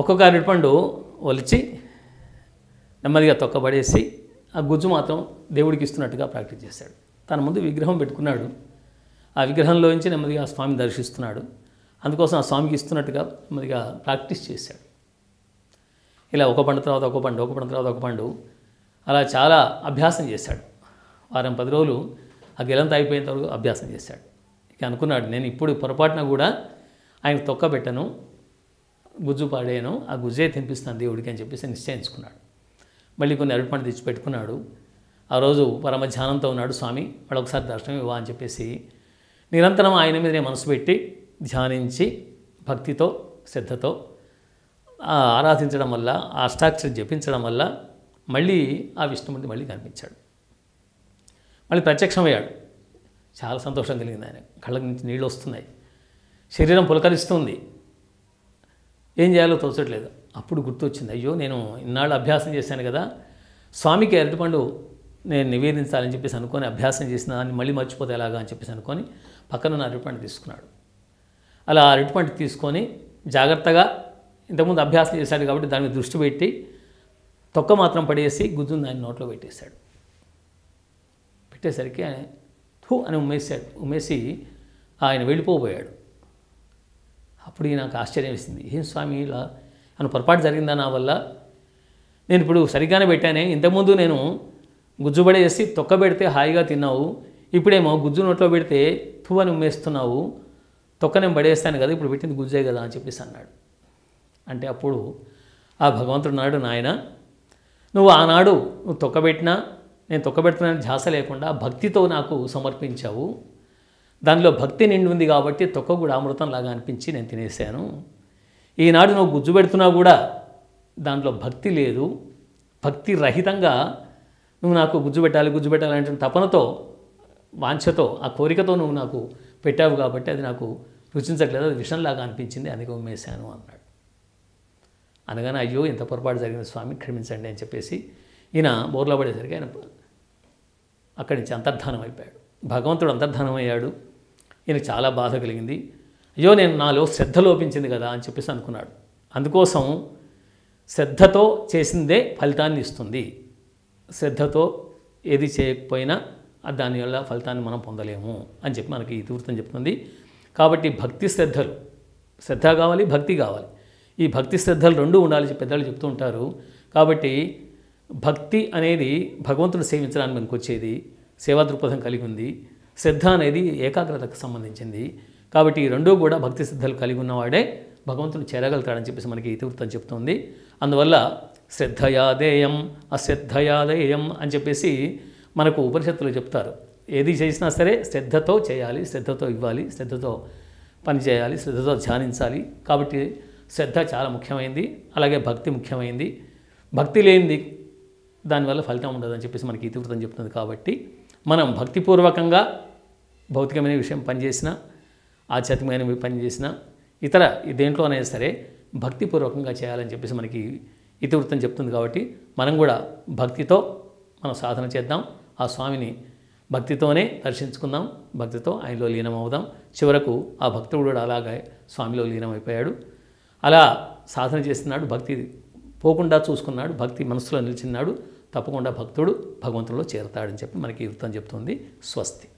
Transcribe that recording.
ఒక్కొక్క పండు ఒలిచి నెమ్మదిగా తొక్కబడేసి ఆ గుజ్జు మాత్రం దేవుడికి ఇస్తున్నట్టుగా ప్రాక్టీస్ చేశాడు తన ముందు విగ్రహం పెట్టుకున్నాడు ఆ విగ్రహంలోంచి నెమ్మదిగా ఆ స్వామి దర్శిస్తున్నాడు అందుకోసం ఆ స్వామికి ఇస్తున్నట్టుగా నెమ్మదిగా ప్రాక్టీస్ చేశాడు ఇలా ఒక పండు తర్వాత ఒక పండు ఒక పండు తర్వాత ఒక పండు అలా చాలా అభ్యాసం చేశాడు వారం పది రోజులు ఆ గెలంత అయిపోయేంత అభ్యాసం చేశాడు ఇక అనుకున్నాడు నేను ఇప్పుడు పొరపాటున కూడా ఆయన తొక్క పెట్టను గుజ్జు పాడేను ఆ గుజ్జే తినిపిస్తాను దేవుడికి అని చెప్పేసి నిశ్చయించుకున్నాడు మళ్ళీ కొన్ని అరటి తెచ్చి పెట్టుకున్నాడు ఆ రోజు పరమ ధ్యానంతో ఉన్నాడు స్వామి మళ్ళీ ఒకసారి దర్శనం ఇవ్వా అని చెప్పేసి నిరంతరం ఆయన మీదనే మనసు పెట్టి ధ్యానించి భక్తితో శ్రద్ధతో ఆరాధించడం వల్ల ఆ అష్టాక్షరి జపించడం వల్ల మళ్ళీ ఆ విష్ణుమూర్తి మళ్ళీ కనిపించాడు మళ్ళీ ప్రత్యక్షమయ్యాడు చాలా సంతోషం కలిగింది ఆయన కళ్ళకి నుంచి నీళ్ళు వస్తున్నాయి శరీరం పులకరిస్తుంది ఏం చేయాలో తోచట్లేదు అప్పుడు గుర్తొచ్చింది అయ్యో నేను ఇన్నాళ్ళు అభ్యాసం చేశాను కదా స్వామికి అరటిపండు నేను నివేదించాలని చెప్పేసి అనుకొని అభ్యాసం చేసిన దాన్ని మళ్ళీ మర్చిపోతే ఎలాగా అని చెప్పేసి అనుకొని పక్కన అరటిపండు తీసుకున్నాడు అలా అరటిపండు తీసుకొని జాగ్రత్తగా ఇంతకుముందు అభ్యాసం చేశాడు కాబట్టి దానికి దృష్టి పెట్టి తొక్క మాత్రం పడేసి గుజ్జుని దాన్ని నోట్లో పెట్టేశాడు పెట్టేసరికి హూ అని ఉమ్మేశాడు ఉమ్మేసి ఆయన వెళ్ళిపోబోయాడు అప్పుడు నాకు ఆశ్చర్యం వేసింది ఏం స్వామి ఇలా అని పొరపాటు జరిగిందా నా వల్ల నేను ఇప్పుడు సరిగ్గానే పెట్టానే ఇంతకుముందు నేను గుజ్జుబడే చేసి తొక్క పెడితే హాయిగా తిన్నావు ఇప్పుడేమో గుజ్జు నోట్లో పెడితే తూ ఉమ్మేస్తున్నావు తొక్క నేను పడేస్తాను కదా ఇప్పుడు పెట్టింది గుజ్జే కదా అని చెప్పేసి అన్నాడు అంటే అప్పుడు ఆ భగవంతుడు నాడు నాయన నువ్వు ఆనాడు నువ్వు పెట్టినా నేను పెడుతున్నాను ధ్యాస లేకుండా భక్తితో నాకు సమర్పించావు దానిలో భక్తి నిండి ఉంది కాబట్టి తొక్క కూడా అమృతంలాగా అనిపించి నేను తినేసాను ఈనాడు నువ్వు గుజ్జు పెడుతున్నా కూడా దాంట్లో భక్తి లేదు భక్తి రహితంగా నువ్వు నాకు గుజ్జు పెట్టాలి గుజ్జు పెట్టాలంటే తపనతో వాంఛతో ఆ కోరికతో నువ్వు నాకు పెట్టావు కాబట్టి అది నాకు రుచించట్లేదు అది విషంలాగా అనిపించింది అందుకే ఉమ్మేశాను అన్నాడు అనగానే అయ్యో ఇంత పొరపాటు జరిగిన స్వామి క్షమించండి అని చెప్పేసి ఈయన బోర్లో పడేసరికి ఆయన అక్కడి నుంచి అంతర్ధానం అయిపోయాడు భగవంతుడు అంతర్ధానం అయ్యాడు ఈయనకు చాలా బాధ కలిగింది అయ్యో నేను నాలో శ్రద్ధ లోపించింది కదా అని చెప్పేసి అనుకున్నాడు అందుకోసం శ్రద్ధతో చేసిందే ఫలితాన్ని ఇస్తుంది శ్రద్ధతో ఏది చేయకపోయినా దానివల్ల ఫలితాన్ని మనం పొందలేము అని చెప్పి మనకి ఇతివృత్తం చెప్తుంది కాబట్టి భక్తి శ్రద్ధలు శ్రద్ధ కావాలి భక్తి కావాలి ఈ భక్తి శ్రద్ధలు రెండూ ఉండాలి పెద్దవాళ్ళు చెప్తూ ఉంటారు కాబట్టి భక్తి అనేది భగవంతుని సేవించడానికి మనకు వచ్చేది సేవా దృక్పథం కలిగి ఉంది సిద్ధ అనేది ఏకాగ్రతకు సంబంధించింది కాబట్టి ఈ రెండూ కూడా భక్తి సిద్ధాలు కలిగి ఉన్నవాడే భగవంతుని చేరగలుగుతాడని చెప్పేసి మనకి ఇతివృత్తం చెప్తుంది అందువల్ల శ్రద్ధయాదేయం అశ్రద్ధయాదేయం అని చెప్పేసి మనకు ఉపనిషత్తులు చెప్తారు ఏది చేసినా సరే శ్రద్ధతో చేయాలి శ్రద్ధతో ఇవ్వాలి శ్రద్ధతో పని చేయాలి శ్రద్ధతో ధ్యానించాలి కాబట్టి శ్రద్ధ చాలా ముఖ్యమైంది అలాగే భక్తి ముఖ్యమైంది భక్తి లేనిది దానివల్ల ఫలితం ఉండదని చెప్పేసి మనకి ఇతివృత్తం చెప్తుంది కాబట్టి మనం భక్తిపూర్వకంగా భౌతికమైన విషయం పనిచేసినా ఆధ్యాత్మికమైన పనిచేసినా ఇతర దేంట్లోనే సరే భక్తిపూర్వకంగా చేయాలని చెప్పేసి మనకి ఇతివృత్తం చెప్తుంది కాబట్టి మనం కూడా భక్తితో మనం సాధన చేద్దాం ఆ స్వామిని భక్తితోనే దర్శించుకుందాం భక్తితో ఆయనలో లీనమవుదాం చివరకు ఆ భక్తుడు కూడా అలాగే స్వామిలో లీనమైపోయాడు అలా సాధన చేస్తున్నాడు భక్తి పోకుండా చూసుకున్నాడు భక్తి మనసులో నిలిచిన్నాడు తప్పకుండా భక్తుడు భగవంతుడిలో చేరతాడని చెప్పి మనకి వృత్తం చెప్తుంది స్వస్తి